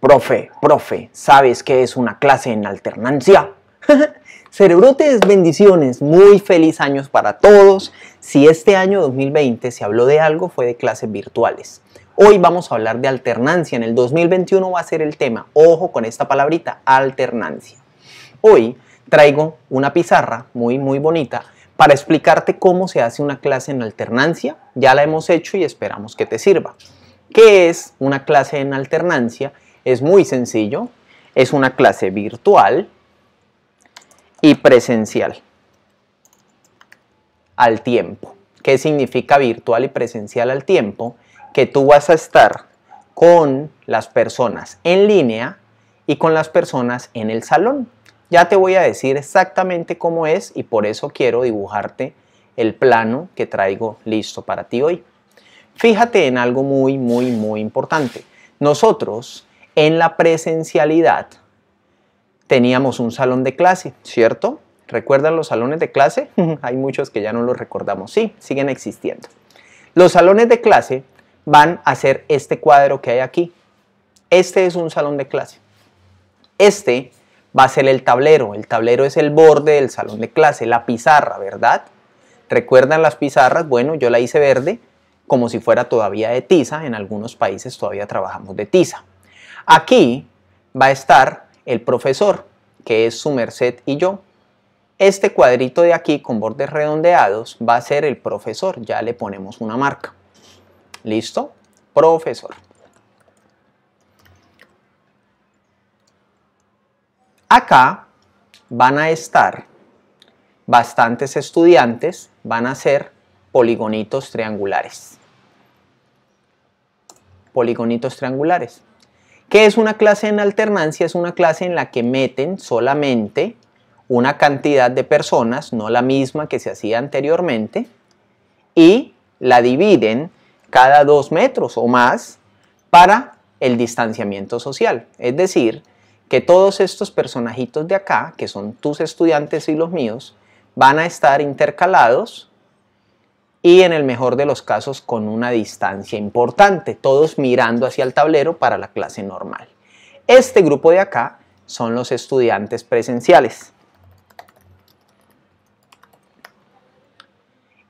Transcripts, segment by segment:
Profe, profe, ¿sabes qué es una clase en alternancia? Cerebrotes, bendiciones, muy feliz años para todos. Si este año 2020 se habló de algo fue de clases virtuales. Hoy vamos a hablar de alternancia, en el 2021 va a ser el tema, ojo con esta palabrita, alternancia. Hoy traigo una pizarra muy muy bonita para explicarte cómo se hace una clase en alternancia. Ya la hemos hecho y esperamos que te sirva. ¿Qué es una clase en alternancia? Es muy sencillo, es una clase virtual y presencial al tiempo. ¿Qué significa virtual y presencial al tiempo? Que tú vas a estar con las personas en línea y con las personas en el salón. Ya te voy a decir exactamente cómo es y por eso quiero dibujarte el plano que traigo listo para ti hoy. Fíjate en algo muy, muy, muy importante. Nosotros en la presencialidad teníamos un salón de clase, ¿cierto? ¿Recuerdan los salones de clase? Hay muchos que ya no los recordamos. Sí, siguen existiendo. Los salones de clase van a ser este cuadro que hay aquí. Este es un salón de clase. Este va a ser el tablero. El tablero es el borde del salón de clase, la pizarra, ¿verdad? ¿Recuerdan las pizarras? Bueno, yo la hice verde, como si fuera todavía de tiza. En algunos países todavía trabajamos de tiza. Aquí va a estar el profesor, que es su merced y yo. Este cuadrito de aquí con bordes redondeados va a ser el profesor. Ya le ponemos una marca. ¿Listo? Profesor. Acá van a estar bastantes estudiantes, van a ser poligonitos triangulares. Poligonitos triangulares. ¿Qué es una clase en alternancia? Es una clase en la que meten solamente una cantidad de personas, no la misma que se hacía anteriormente, y la dividen cada dos metros o más para el distanciamiento social. Es decir, que todos estos personajitos de acá, que son tus estudiantes y los míos, van a estar intercalados y en el mejor de los casos con una distancia importante, todos mirando hacia el tablero para la clase normal. Este grupo de acá son los estudiantes presenciales.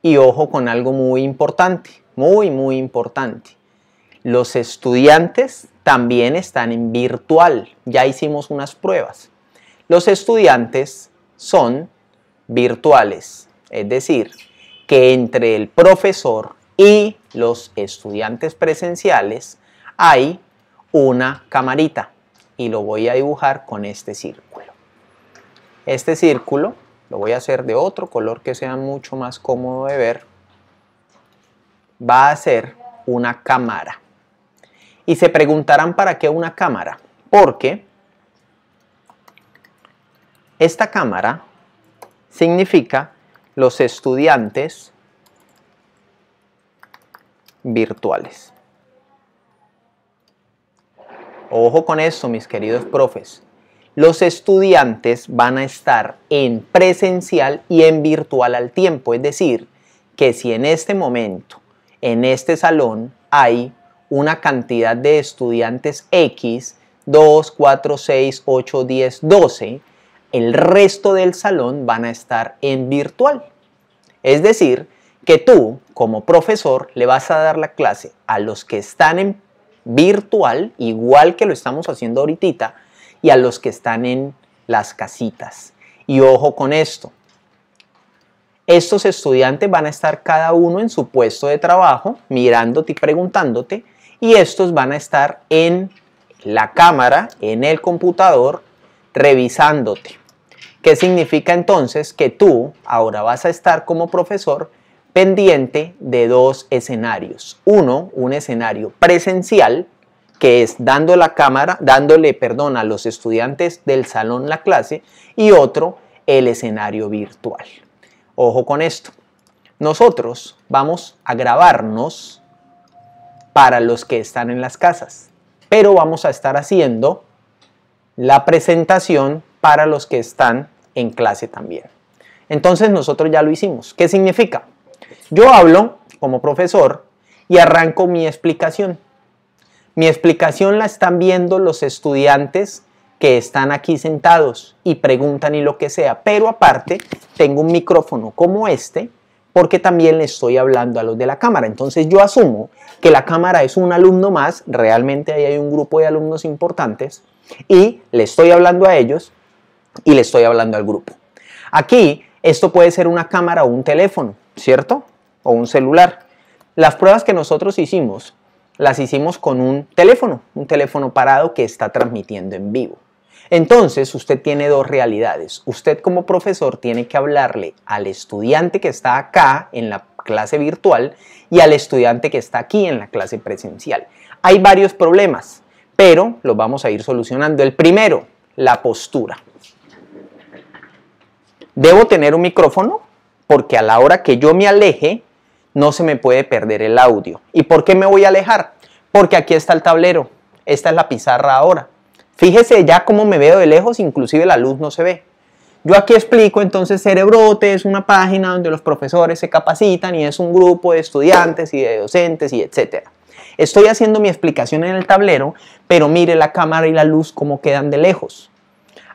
Y ojo con algo muy importante, muy, muy importante. Los estudiantes también están en virtual. Ya hicimos unas pruebas. Los estudiantes son virtuales, es decir, que entre el profesor y los estudiantes presenciales hay una camarita y lo voy a dibujar con este círculo. Este círculo lo voy a hacer de otro color que sea mucho más cómodo de ver. Va a ser una cámara. Y se preguntarán para qué una cámara. Porque esta cámara significa los estudiantes virtuales. Ojo con esto, mis queridos profes. Los estudiantes van a estar en presencial y en virtual al tiempo. Es decir, que si en este momento, en este salón, hay una cantidad de estudiantes X, 2, 4, 6, 8, 10, 12, el resto del salón van a estar en virtual. Es decir, que tú como profesor le vas a dar la clase a los que están en virtual, igual que lo estamos haciendo ahorita, y a los que están en las casitas. Y ojo con esto. Estos estudiantes van a estar cada uno en su puesto de trabajo, mirándote y preguntándote, y estos van a estar en la cámara, en el computador, revisándote. ¿Qué significa entonces que tú ahora vas a estar como profesor pendiente de dos escenarios. Uno, un escenario presencial, que es dando la cámara, dándole perdón a los estudiantes del salón la clase, y otro, el escenario virtual. Ojo con esto. Nosotros vamos a grabarnos para los que están en las casas, pero vamos a estar haciendo la presentación para los que están en clase también. Entonces nosotros ya lo hicimos. ¿Qué significa? Yo hablo como profesor y arranco mi explicación. Mi explicación la están viendo los estudiantes que están aquí sentados y preguntan y lo que sea. Pero aparte tengo un micrófono como este porque también le estoy hablando a los de la cámara. Entonces yo asumo que la cámara es un alumno más, realmente ahí hay un grupo de alumnos importantes, y le estoy hablando a ellos y le estoy hablando al grupo. Aquí, esto puede ser una cámara o un teléfono, ¿cierto? O un celular. Las pruebas que nosotros hicimos, las hicimos con un teléfono, un teléfono parado que está transmitiendo en vivo. Entonces, usted tiene dos realidades. Usted como profesor tiene que hablarle al estudiante que está acá en la clase virtual y al estudiante que está aquí en la clase presencial. Hay varios problemas pero los vamos a ir solucionando. El primero, la postura. Debo tener un micrófono porque a la hora que yo me aleje no se me puede perder el audio. ¿Y por qué me voy a alejar? Porque aquí está el tablero, esta es la pizarra ahora. Fíjese ya cómo me veo de lejos, inclusive la luz no se ve. Yo aquí explico entonces Cerebrote es una página donde los profesores se capacitan y es un grupo de estudiantes y de docentes y etcétera. Estoy haciendo mi explicación en el tablero, pero mire la cámara y la luz cómo quedan de lejos.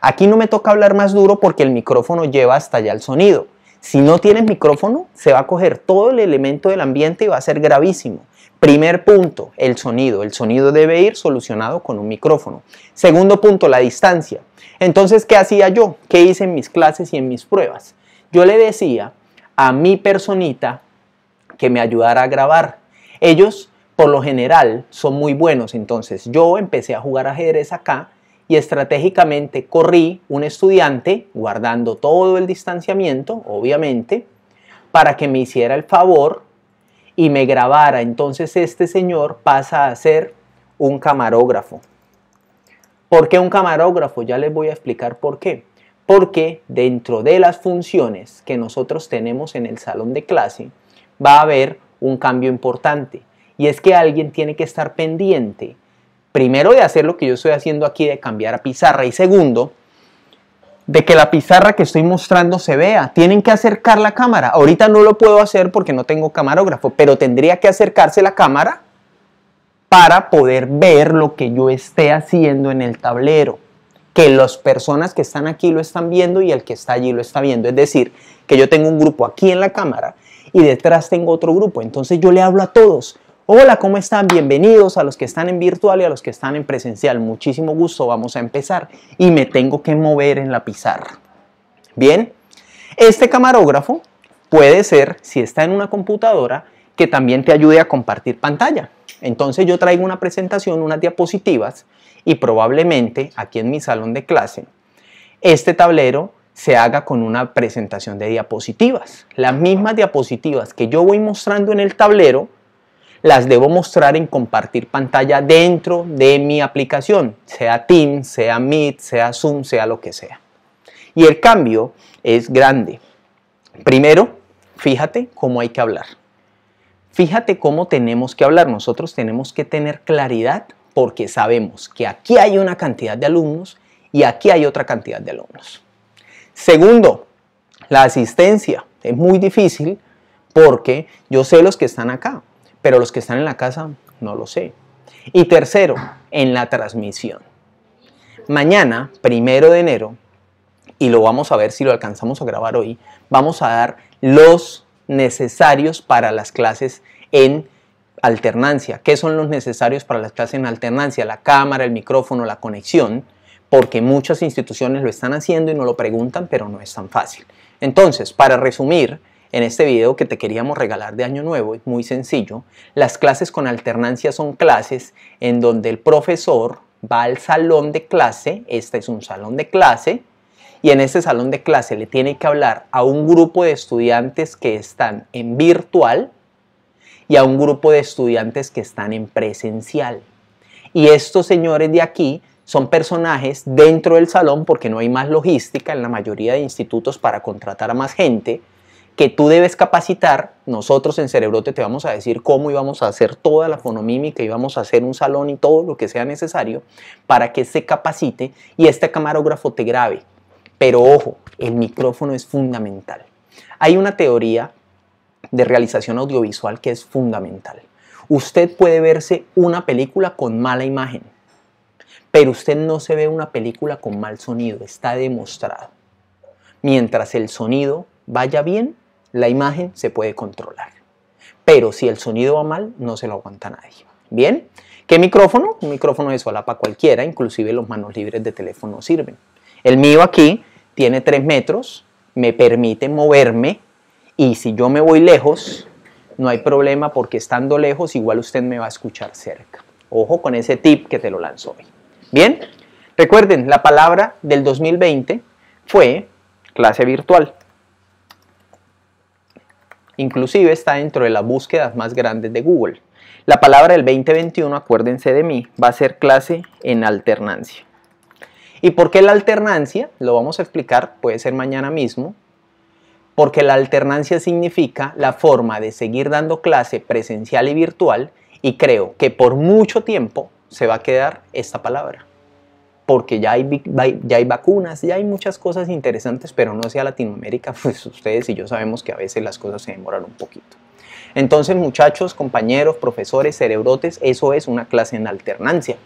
Aquí no me toca hablar más duro porque el micrófono lleva hasta allá el sonido. Si no tienes micrófono, se va a coger todo el elemento del ambiente y va a ser gravísimo. Primer punto, el sonido. El sonido debe ir solucionado con un micrófono. Segundo punto, la distancia. Entonces, ¿qué hacía yo? ¿Qué hice en mis clases y en mis pruebas? Yo le decía a mi personita que me ayudara a grabar. Ellos por lo general son muy buenos. Entonces yo empecé a jugar ajedrez acá y estratégicamente corrí un estudiante, guardando todo el distanciamiento, obviamente, para que me hiciera el favor y me grabara. Entonces este señor pasa a ser un camarógrafo. ¿Por qué un camarógrafo? Ya les voy a explicar por qué. Porque dentro de las funciones que nosotros tenemos en el salón de clase va a haber un cambio importante. Y es que alguien tiene que estar pendiente, primero de hacer lo que yo estoy haciendo aquí, de cambiar a pizarra, y segundo, de que la pizarra que estoy mostrando se vea. Tienen que acercar la cámara. Ahorita no lo puedo hacer porque no tengo camarógrafo, pero tendría que acercarse la cámara para poder ver lo que yo esté haciendo en el tablero. Que las personas que están aquí lo están viendo y el que está allí lo está viendo. Es decir, que yo tengo un grupo aquí en la cámara y detrás tengo otro grupo. Entonces yo le hablo a todos. Hola, ¿cómo están? Bienvenidos a los que están en virtual y a los que están en presencial. Muchísimo gusto, vamos a empezar. Y me tengo que mover en la pizarra. Bien, este camarógrafo puede ser, si está en una computadora, que también te ayude a compartir pantalla. Entonces yo traigo una presentación, unas diapositivas y probablemente aquí en mi salón de clase, este tablero se haga con una presentación de diapositivas. Las mismas diapositivas que yo voy mostrando en el tablero, las debo mostrar en compartir pantalla dentro de mi aplicación, sea Teams, sea Meet, sea Zoom, sea lo que sea. Y el cambio es grande. Primero, fíjate cómo hay que hablar. Fíjate cómo tenemos que hablar. Nosotros tenemos que tener claridad porque sabemos que aquí hay una cantidad de alumnos y aquí hay otra cantidad de alumnos. Segundo, la asistencia. Es muy difícil porque yo sé los que están acá, pero los que están en la casa no lo sé. Y tercero, en la transmisión. Mañana, primero de enero, y lo vamos a ver si lo alcanzamos a grabar hoy, vamos a dar los necesarios para las clases en alternancia. ¿Qué son los necesarios para las clases en alternancia? La cámara, el micrófono, la conexión, porque muchas instituciones lo están haciendo y no lo preguntan, pero no es tan fácil. Entonces, para resumir, en este video que te queríamos regalar de Año Nuevo es muy sencillo. Las clases con alternancia son clases en donde el profesor va al salón de clase, este es un salón de clase, y en este salón de clase le tiene que hablar a un grupo de estudiantes que están en virtual y a un grupo de estudiantes que están en presencial. Y estos señores de aquí son personajes dentro del salón porque no hay más logística en la mayoría de institutos para contratar a más gente que tú debes capacitar, nosotros en Cerebrote te vamos a decir cómo íbamos a hacer toda la fonomímica, íbamos a hacer un salón y todo lo que sea necesario para que se capacite y este camarógrafo te grabe. Pero ojo, el micrófono es fundamental. Hay una teoría de realización audiovisual que es fundamental. Usted puede verse una película con mala imagen, pero usted no se ve una película con mal sonido, está demostrado. Mientras el sonido vaya bien, la imagen se puede controlar. Pero si el sonido va mal, no se lo aguanta nadie. Bien, ¿qué micrófono? Un micrófono de solapa cualquiera, inclusive los manos libres de teléfono sirven. El mío aquí tiene 3 metros, me permite moverme y si yo me voy lejos, no hay problema porque estando lejos igual usted me va a escuchar cerca. Ojo con ese tip que te lo lanzo hoy. Bien, recuerden, la palabra del 2020 fue clase virtual. Inclusive está dentro de las búsquedas más grandes de Google. La palabra del 2021, acuérdense de mí, va a ser clase en alternancia. ¿Y por qué la alternancia? Lo vamos a explicar, puede ser mañana mismo, porque la alternancia significa la forma de seguir dando clase presencial y virtual y creo que por mucho tiempo se va a quedar esta palabra porque ya hay, ya hay vacunas, ya hay muchas cosas interesantes, pero no sea Latinoamérica, pues ustedes y yo sabemos que a veces las cosas se demoran un poquito. Entonces, muchachos, compañeros, profesores, cerebrotes, eso es una clase en alternancia.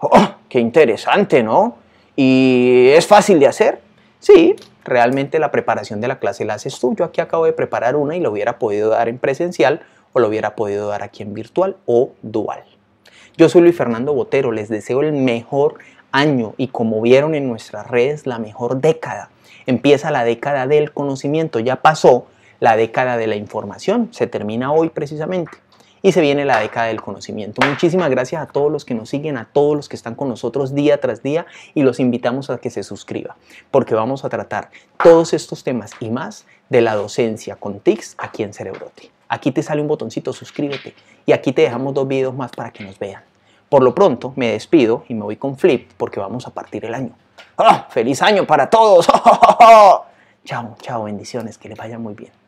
¡Oh! qué interesante, ¿no? ¿Y es fácil de hacer? Sí, realmente la preparación de la clase la haces tú. Yo aquí acabo de preparar una y lo hubiera podido dar en presencial o lo hubiera podido dar aquí en virtual o dual. Yo soy Luis Fernando Botero, les deseo el mejor año y como vieron en nuestras redes, la mejor década. Empieza la década del conocimiento, ya pasó la década de la información, se termina hoy precisamente. Y se viene la década del conocimiento. Muchísimas gracias a todos los que nos siguen, a todos los que están con nosotros día tras día y los invitamos a que se suscriba, porque vamos a tratar todos estos temas y más de la docencia con TICS aquí en Cerebrote. Aquí te sale un botoncito suscríbete y aquí te dejamos dos videos más para que nos vean. Por lo pronto me despido y me voy con Flip porque vamos a partir el año. ¡Ah! ¡Feliz año para todos! chao, chao, bendiciones, que les vaya muy bien.